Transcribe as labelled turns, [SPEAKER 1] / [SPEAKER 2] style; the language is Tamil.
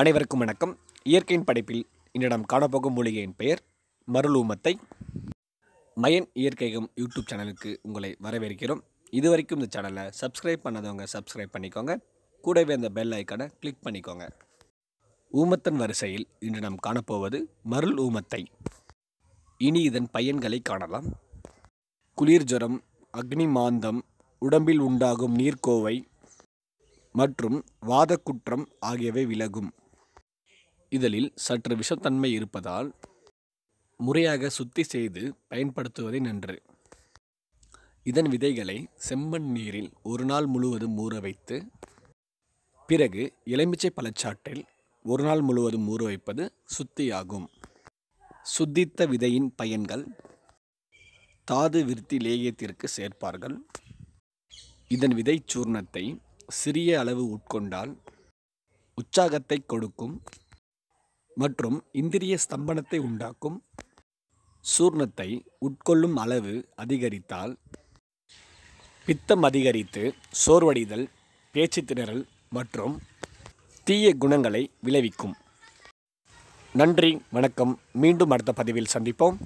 [SPEAKER 1] அனைவருக்கும் வணக்கம் இயற்கையின் படைப்பில் இன்று காணப்போகும் மூலிகையின் பெயர் மருளூமத்தை மயன் இயற்கைகம் யூடியூப் சேனலுக்கு உங்களை வரவேற்கிறோம் இதுவரைக்கும் இந்த சேனலை சப்ஸ்கிரைப் பண்ணாதவங்க சப்ஸ்கிரைப் பண்ணிக்கோங்க கூடவே அந்த பெல் ஐக்கானை கிளிக் பண்ணிக்கோங்க ஊமத்தன் வரிசையில் இன்று நாம் காணப்போவது மருள் ஊமத்தை இனி இதன் பயன்களை காணலாம் குளிர் ஜுரம் அக்னி மாந்தம் உடம்பில் உண்டாகும் நீர்க்கோவை மற்றும் வாதக்குற்றம் ஆகியவை விலகும் இதழில் சற்று விஷத்தன்மை இருப்பதால் முறையாக சுத்தி செய்து பயன்படுத்துவதே நன்று இதன் விதைகளை செம்மண் நீரில் ஒரு நாள் முழுவதும் ஊற வைத்து பிறகு எலுமிச்சை பழச்சாற்றில் ஒரு நாள் முழுவதும் ஊற வைப்பது சுத்தியாகும் சுத்தித்த விதையின் பயன்கள் தாது விருத்தி லேகியத்திற்கு சேர்ப்பார்கள் இதன் விதை சூர்ணத்தை சிறிய அளவு உட்கொண்டால் உற்சாகத்தை கொடுக்கும் மற்றும் இந்திரிய ஸ்தம்பனத்தை உண்டாக்கும் சூர்ணத்தை உட்கொள்ளும் அளவு அதிகரித்தால் பித்தம் அதிகரித்து சோர்வடைதல் பேச்சு திணறல் மற்றும் தீய குணங்களை விளைவிக்கும் நன்றி வணக்கம் மீண்டும் அடுத்த பதிவில் சந்திப்போம்